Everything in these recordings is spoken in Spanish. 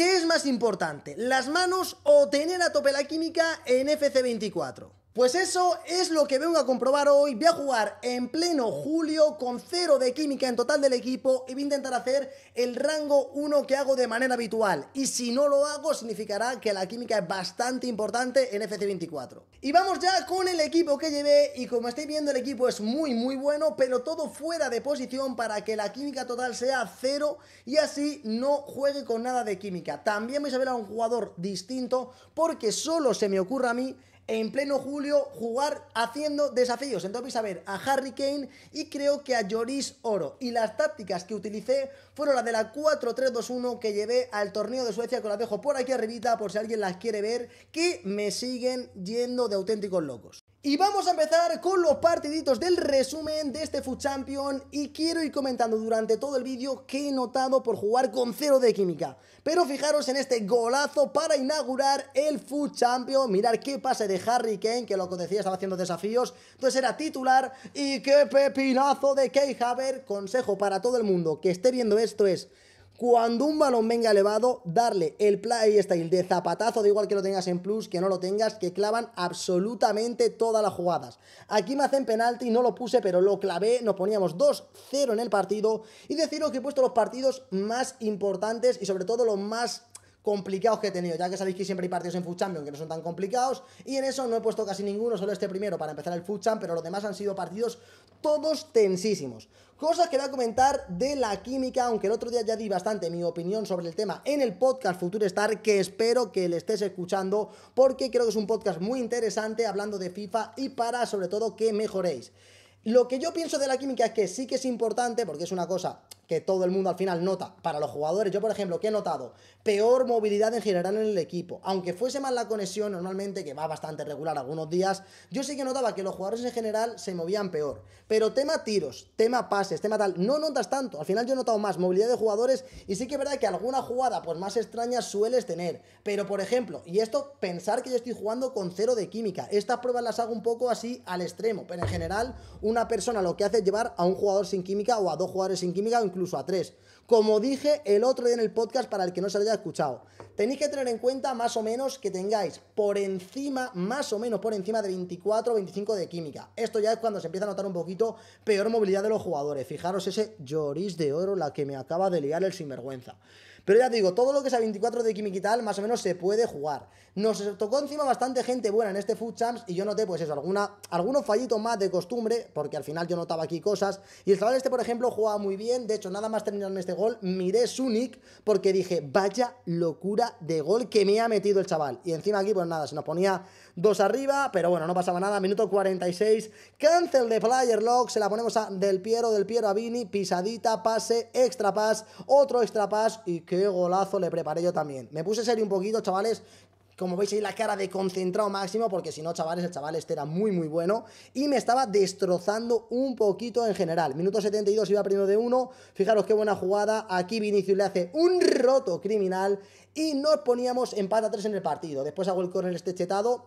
¿Qué es más importante, las manos o tener a tope la química en FC24? Pues eso es lo que vengo a comprobar hoy. Voy a jugar en pleno julio con cero de química en total del equipo y voy a intentar hacer el rango 1 que hago de manera habitual. Y si no lo hago, significará que la química es bastante importante en FC24. Y vamos ya con el equipo que llevé y como estáis viendo el equipo es muy muy bueno, pero todo fuera de posición para que la química total sea cero y así no juegue con nada de química. También vais a ver a un jugador distinto porque solo se me ocurre a mí en pleno julio jugar haciendo desafíos. Entonces a ver a Harry Kane y creo que a Lloris Oro. Y las tácticas que utilicé fueron las de la 4-3-2-1 que llevé al torneo de Suecia, que las dejo por aquí arribita por si alguien las quiere ver, que me siguen yendo de auténticos locos. Y vamos a empezar con los partiditos del resumen de este Food Champion y quiero ir comentando durante todo el vídeo que he notado por jugar con cero de química. Pero fijaros en este golazo para inaugurar el Food Champion, mirar qué pase de Harry Kane, que lo que decía estaba haciendo desafíos, entonces era titular y qué pepinazo de Kei Haber. Consejo para todo el mundo que esté viendo esto es cuando un balón venga elevado, darle el play style de zapatazo, de igual que lo tengas en plus, que no lo tengas, que clavan absolutamente todas las jugadas. Aquí me hacen penalti, no lo puse, pero lo clavé, nos poníamos 2-0 en el partido. Y deciros que he puesto los partidos más importantes y sobre todo los más complicados que he tenido, ya que sabéis que siempre hay partidos en Food aunque que no son tan complicados, y en eso no he puesto casi ninguno, solo este primero para empezar el Food pero los demás han sido partidos todos tensísimos. Cosas que voy a comentar de la química, aunque el otro día ya di bastante mi opinión sobre el tema en el podcast Future Star, que espero que le estés escuchando, porque creo que es un podcast muy interesante hablando de FIFA y para sobre todo que mejoréis. Lo que yo pienso de la química es que sí que es importante, porque es una cosa que todo el mundo al final nota para los jugadores. Yo, por ejemplo, que he notado peor movilidad en general en el equipo. Aunque fuese más la conexión normalmente, que va bastante regular algunos días, yo sí que notaba que los jugadores en general se movían peor. Pero tema tiros, tema pases, tema tal, no notas tanto. Al final yo he notado más movilidad de jugadores y sí que es verdad que alguna jugada pues más extraña sueles tener. Pero, por ejemplo, y esto, pensar que yo estoy jugando con cero de química. Estas pruebas las hago un poco así al extremo. Pero en general, una persona lo que hace es llevar a un jugador sin química o a dos jugadores sin química incluso incluso a tres. Como dije el otro día en el podcast para el que no se lo haya escuchado, tenéis que tener en cuenta más o menos que tengáis por encima, más o menos por encima de 24 o 25 de química. Esto ya es cuando se empieza a notar un poquito peor movilidad de los jugadores. Fijaros ese Lloris de oro, la que me acaba de liar el sinvergüenza. Pero ya te digo, todo lo que sea 24 de química y tal, más o menos se puede jugar. Nos tocó encima bastante gente buena en este Food Champs y yo noté, pues eso, alguna, algunos fallitos más de costumbre, porque al final yo notaba aquí cosas. Y el chaval este, por ejemplo, jugaba muy bien. De hecho, nada más terminarme este gol, miré su nick porque dije, vaya locura de gol que me ha metido el chaval. Y encima aquí, pues nada, se nos ponía dos arriba, pero bueno, no pasaba nada. Minuto 46, cancel de player lock, se la ponemos a Del Piero, Del Piero a Vini, pisadita, pase, extra pass, otro extra pass y Qué golazo le preparé yo también. Me puse serio un poquito, chavales. Como veis ahí la cara de concentrado máximo, porque si no, chavales, el chaval este era muy, muy bueno. Y me estaba destrozando un poquito en general. Minuto 72 iba primero de uno. Fijaros qué buena jugada. Aquí Vinicius le hace un roto criminal. Y nos poníamos empate 3 en el partido. Después hago el corner este chetado.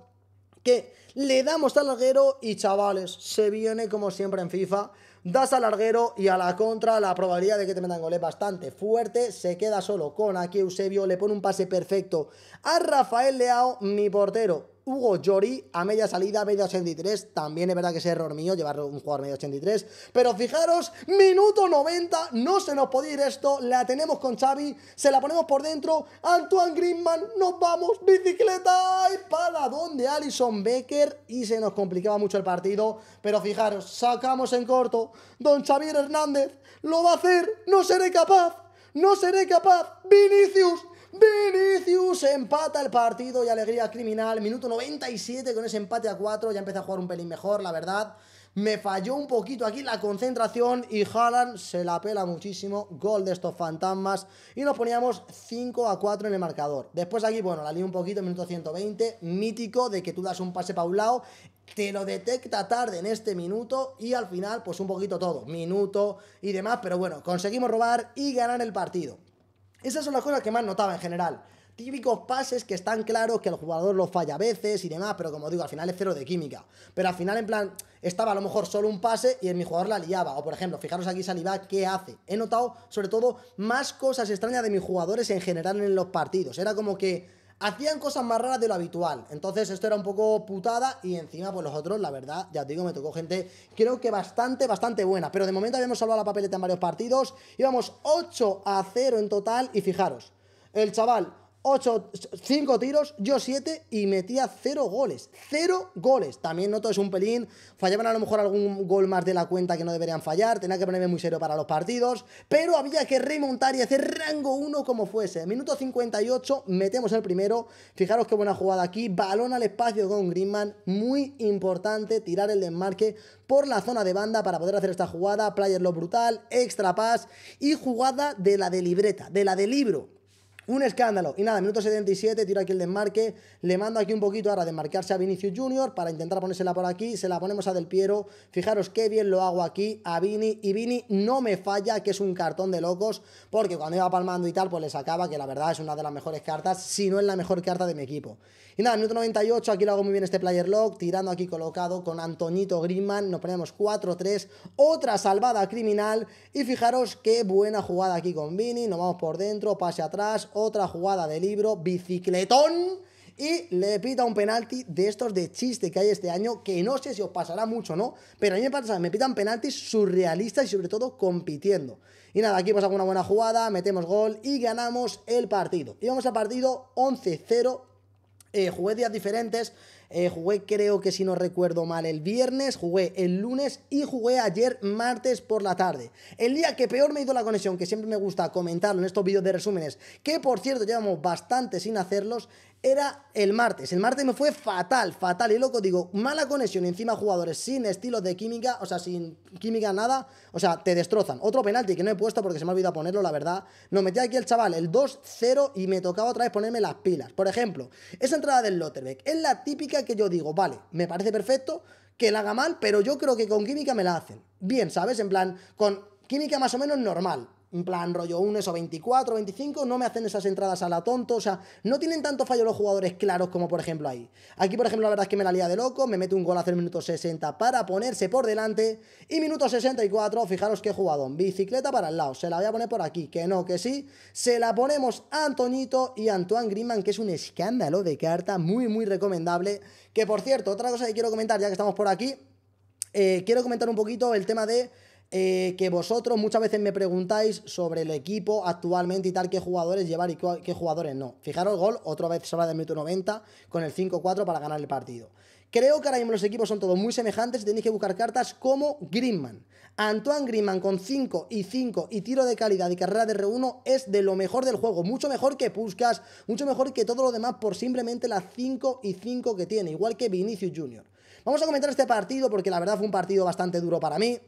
Que le damos al larguero. Y chavales, se viene como siempre en FIFA Das al larguero y a la contra la probabilidad de que te metan gol es bastante fuerte. Se queda solo con aquí Eusebio, le pone un pase perfecto a Rafael Leao, mi portero Hugo Llori a media salida, media 83. También es verdad que es error mío llevar un jugador media 83. Pero fijaros, minuto 90, no se nos podía ir esto. La tenemos con Xavi, se la ponemos por dentro. Antoine Griezmann, nos vamos, bicicleta y para dónde Alison Becker. Y se nos complicaba mucho el partido. Pero fijaros, sacamos en corto. Don Xavier Hernández lo va a hacer, no seré capaz, no seré capaz. Vinicius Vinicius empata el partido y alegría criminal. Minuto 97 con ese empate a 4. Ya empecé a jugar un pelín mejor, la verdad. Me falló un poquito aquí la concentración y Haaland se la pela muchísimo. Gol de estos fantasmas. Y nos poníamos 5 a 4 en el marcador. Después aquí, bueno, la lío un poquito, minuto 120. Mítico de que tú das un pase paulado te lo detecta tarde en este minuto y al final pues un poquito todo, minuto y demás, pero bueno, conseguimos robar y ganar el partido. Esas son las cosas que más notaba en general. Típicos pases que están claros que el jugador los falla a veces y demás, pero como digo, al final es cero de química. Pero al final, en plan, estaba a lo mejor solo un pase y mi jugador la liaba. O por ejemplo, fijaros aquí Saliba, ¿qué hace? He notado, sobre todo, más cosas extrañas de mis jugadores en general en los partidos. Era como que hacían cosas más raras de lo habitual. Entonces esto era un poco putada y encima pues los otros, la verdad, ya os digo, me tocó gente creo que bastante, bastante buena. Pero de momento habíamos salvado la papeleta en varios partidos. Íbamos 8 a 0 en total y fijaros, el chaval ocho 5 tiros, yo 7 y metía 0 goles. 0 goles. También noto es un pelín. Fallaban a lo mejor algún gol más de la cuenta que no deberían fallar. Tenía que ponerme muy serio para los partidos. Pero había que remontar y hacer rango 1 como fuese. Minuto 58, metemos el primero. Fijaros qué buena jugada aquí. Balón al espacio con Greenman. Muy importante tirar el desmarque por la zona de banda para poder hacer esta jugada. Player lo brutal, extra pass y jugada de la de libreta, de la de libro un escándalo. Y nada, minuto 77, tiro aquí el desmarque. Le mando aquí un poquito ahora de marcarse a Vinicius Junior para intentar ponérsela por aquí. Se la ponemos a Del Piero. Fijaros qué bien lo hago aquí a Vini. Y Vini no me falla, que es un cartón de locos. Porque cuando iba palmando y tal, pues le sacaba, que la verdad es una de las mejores cartas, si no es la mejor carta de mi equipo. Y nada, minuto 98, aquí lo hago muy bien este player lock. Tirando aquí colocado con Antoñito Grimman. Nos ponemos 4-3. Otra salvada criminal. Y fijaros qué buena jugada aquí con Vini. Nos vamos por dentro, pase atrás otra jugada de libro, bicicletón y le pita un penalti de estos de chiste que hay este año, que no sé si os pasará mucho, ¿no? Pero a mí me pasa, me pitan penaltis surrealistas y sobre todo compitiendo. Y nada, aquí a una buena jugada, metemos gol y ganamos el partido. Y vamos al partido 11-0, eh, diferentes. Eh, jugué creo que si no recuerdo mal el viernes, jugué el lunes y jugué ayer martes por la tarde. El día que peor me ha ido la conexión, que siempre me gusta comentarlo en estos vídeos de resúmenes, que por cierto llevamos bastante sin hacerlos, era el martes. El martes me fue fatal, fatal. Y loco, digo, mala conexión. Encima, jugadores sin estilo de química, o sea, sin química nada, o sea, te destrozan. Otro penalti que no he puesto porque se me ha olvidado ponerlo, la verdad. Nos metía aquí el chaval, el 2-0, y me tocaba otra vez ponerme las pilas. Por ejemplo, esa entrada del Lotterbeck es la típica que yo digo, vale, me parece perfecto que la haga mal, pero yo creo que con química me la hacen. Bien, ¿sabes? En plan, con química más o menos normal un plan rollo 1, eso 24, 25, no me hacen esas entradas a la tonto, o sea, no tienen tanto fallo los jugadores claros como por ejemplo ahí. Aquí por ejemplo la verdad es que me la lía de loco, me mete un gol hace el minuto 60 para ponerse por delante y minuto 64, fijaros qué jugadón, bicicleta para el lado, se la voy a poner por aquí, que no, que sí, se la ponemos a Antoñito y Antoine Griezmann, que es un escándalo de carta, muy muy recomendable, que por cierto, otra cosa que quiero comentar ya que estamos por aquí, eh, quiero comentar un poquito el tema de eh, que vosotros muchas veces me preguntáis sobre el equipo actualmente y tal, qué jugadores llevar y qué jugadores no. Fijaros, gol, otra vez se habla del minuto 90 con el 5-4 para ganar el partido. Creo que ahora mismo los equipos son todos muy semejantes y tenéis que buscar cartas como Grimman Antoine Grimman con 5 y 5 y tiro de calidad y carrera de re 1 es de lo mejor del juego. Mucho mejor que Puskas, mucho mejor que todo lo demás por simplemente las 5 y 5 que tiene, igual que Vinicius Jr. Vamos a comentar este partido porque la verdad fue un partido bastante duro para mí.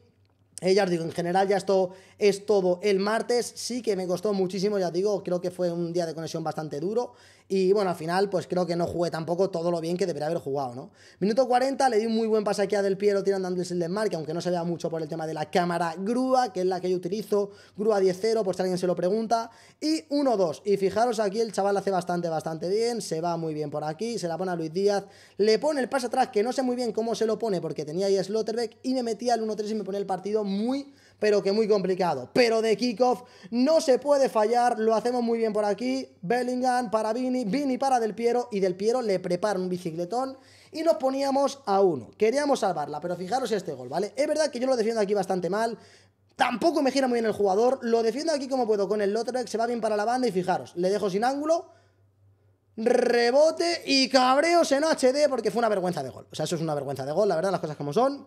Eh, ya os digo, en general ya esto es todo el martes, sí que me costó muchísimo, ya os digo, creo que fue un día de conexión bastante duro y bueno, al final pues creo que no jugué tampoco todo lo bien que debería haber jugado, ¿no? Minuto 40, le di un muy buen pase aquí a Del Piero tirando el el de aunque no se vea mucho por el tema de la cámara grúa, que es la que yo utilizo, grúa 10-0, por si alguien se lo pregunta, y 1-2, y fijaros aquí el chaval hace bastante, bastante bien, se va muy bien por aquí, se la pone a Luis Díaz, le pone el pase atrás, que no sé muy bien cómo se lo pone porque tenía ahí Slotterbeck y me metía el 1-3 y me pone el partido muy, pero que muy complicado. Pero de kickoff no se puede fallar, lo hacemos muy bien por aquí. Bellingham para Vini, Vini para Del Piero y Del Piero le prepara un bicicletón y nos poníamos a uno. Queríamos salvarla, pero fijaros este gol, ¿vale? Es verdad que yo lo defiendo aquí bastante mal. Tampoco me gira muy bien el jugador, lo defiendo aquí como puedo con el otro se va bien para la banda y fijaros, le dejo sin ángulo, rebote y cabreos en HD porque fue una vergüenza de gol. O sea, eso es una vergüenza de gol, la verdad, las cosas como son.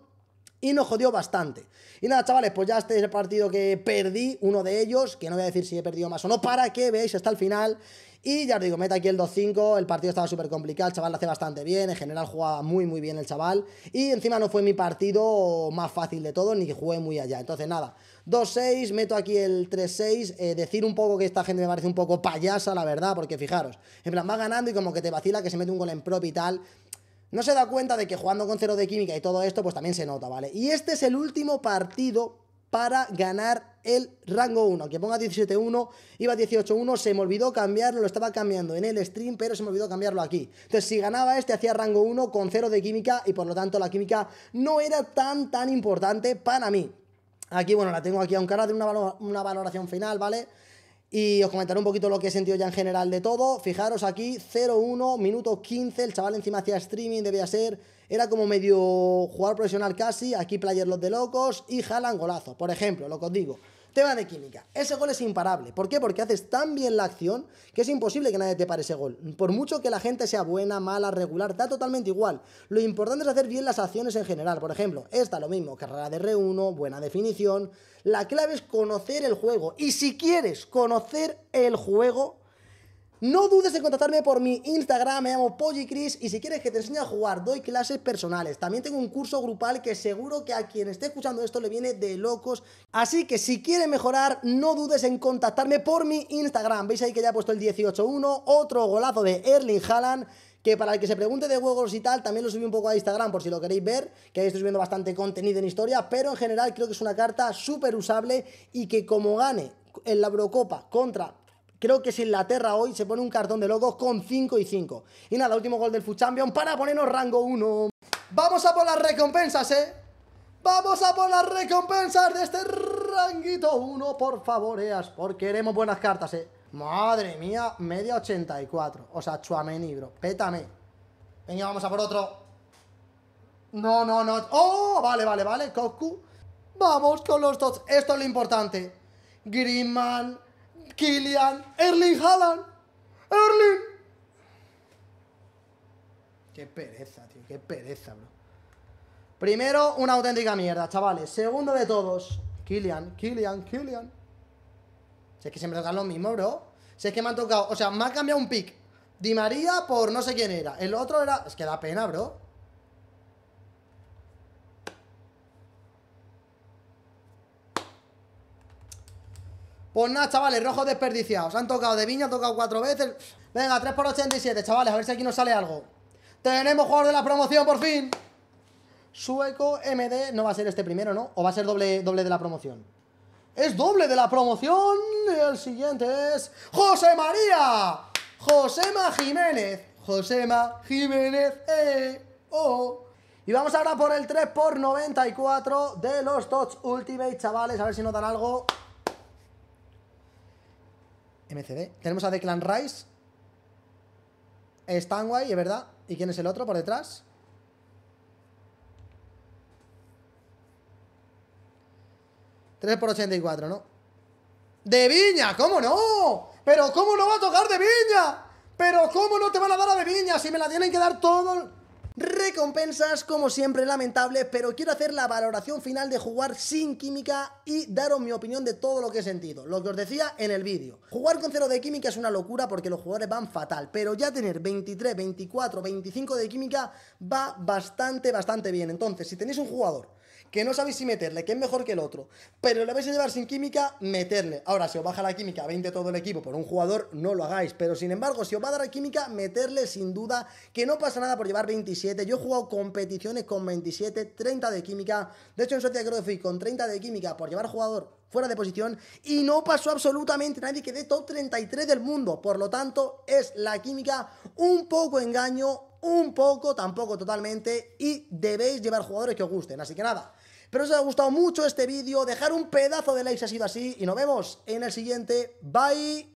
Y nos jodió bastante. Y nada, chavales, pues ya este es el partido que perdí, uno de ellos, que no voy a decir si he perdido más o no, para que veáis hasta el final. Y ya os digo, meta aquí el 2-5, el partido estaba súper complicado, el chaval lo hace bastante bien, en general jugaba muy muy bien el chaval. Y encima no fue mi partido más fácil de todo, ni jugué muy allá. Entonces nada, 2-6, meto aquí el 3-6, eh, decir un poco que esta gente me parece un poco payasa, la verdad, porque fijaros, en plan va ganando y como que te vacila que se mete un gol en prop y tal. No se da cuenta de que jugando con cero de química y todo esto, pues también se nota, ¿vale? Y este es el último partido para ganar el rango 1. Que ponga 17-1, iba 18-1, se me olvidó cambiarlo, lo estaba cambiando en el stream, pero se me olvidó cambiarlo aquí. Entonces, si ganaba este, hacía rango 1 con cero de química y por lo tanto la química no era tan, tan importante para mí. Aquí, bueno, la tengo aquí, un cara de una, una valoración final, ¿vale? vale y os comentaré un poquito lo que he sentido ya en general de todo. Fijaros aquí, 0-1, minuto 15, el chaval encima hacía streaming, debía ser... Era como medio jugar profesional casi, aquí player los de locos y jalan golazo, por ejemplo, lo que os digo. Tema de química. Ese gol es imparable. ¿Por qué? Porque haces tan bien la acción que es imposible que nadie te pare ese gol. Por mucho que la gente sea buena, mala, regular, da totalmente igual. Lo importante es hacer bien las acciones en general. Por ejemplo, esta lo mismo, carrera de R1, buena definición. La clave es conocer el juego. Y si quieres conocer el juego, no dudes en contactarme por mi Instagram, me llamo Pollycris y si quieres que te enseñe a jugar, doy clases personales. También tengo un curso grupal que seguro que a quien esté escuchando esto le viene de locos. Así que si quieres mejorar, no dudes en contactarme por mi Instagram. Veis ahí que ya he puesto el 18-1, otro golazo de Erling Haaland que para el que se pregunte de juegos y tal, también lo subí un poco a Instagram por si lo queréis ver, que ahí estoy subiendo bastante contenido en historia, pero en general creo que es una carta súper usable y que como gane en la Eurocopa contra Creo que si terra hoy se pone un cartón de locos con 5 y 5. Y nada, último gol del Fuchampion para ponernos rango 1. Vamos a por las recompensas, ¿eh? Vamos a por las recompensas de este ranguito 1, por favor, Eas. Porque queremos buenas cartas, ¿eh? Madre mía, media 84. O sea, chuamenibro. Pétame. Venga, vamos a por otro. No, no, no. ¡Oh! Vale, vale, vale. Koku. Vamos con los dos. Esto es lo importante. Greenman. Kylian Erling Haaland. Erling. Qué pereza, tío. Qué pereza, bro. Primero, una auténtica mierda, chavales. Segundo de todos, Kylian, Kylian, Kylian. Si es que siempre tocan lo mismo, bro. Si es que me han tocado, o sea, me ha cambiado un pick. Di María por no sé quién era. El otro era. Es que da pena, bro. Pues nada, chavales, rojos desperdiciados. Han tocado de viña, han tocado cuatro veces. Venga, 3 por 87, chavales, a ver si aquí nos sale algo. Tenemos jugador de la promoción, por fin. Sueco MD. No va a ser este primero, ¿no? O va a ser doble, doble de la promoción. Es doble de la promoción. Y El siguiente es. ¡José María! Josema Jiménez. Josema Jiménez. Eh, oh. Y vamos ahora por el 3 x 94 de los Tots Ultimate, chavales. A ver si nos dan algo. MCD. Tenemos a Clan Rice. Stanway, es verdad. ¿Y quién es el otro por detrás? 3x84, por 84, ¿no? ¡De Viña! ¿Cómo no? ¿Pero cómo no va a tocar De Viña? ¿Pero cómo no te van a dar a De Viña si me la tienen que dar todo... Recompensas, como siempre, lamentable, pero quiero hacer la valoración final de jugar sin química y daros mi opinión de todo lo que he sentido, lo que os decía en el vídeo. Jugar con cero de química es una locura porque los jugadores van fatal, pero ya tener 23, 24, 25 de química va bastante, bastante bien. Entonces, si tenéis un jugador que no sabéis si meterle, que es mejor que el otro, pero le vais a llevar sin química, meterle. Ahora, si os baja la química 20 todo el equipo por un jugador, no lo hagáis, pero sin embargo, si os va a dar la química, meterle sin duda, que no pasa nada por llevar 27. Yo he jugado competiciones con 27, 30 de química. De hecho, en Sociedad creo que fui con 30 de química por llevar jugador fuera de posición y no pasó absolutamente nadie que dé top 33 del mundo. Por lo tanto, es la química un poco engaño, un poco, tampoco totalmente y debéis llevar jugadores que os gusten. Así que nada, Espero os haya gustado mucho este vídeo, dejar un pedazo de like si ha sido así y nos vemos en el siguiente. Bye.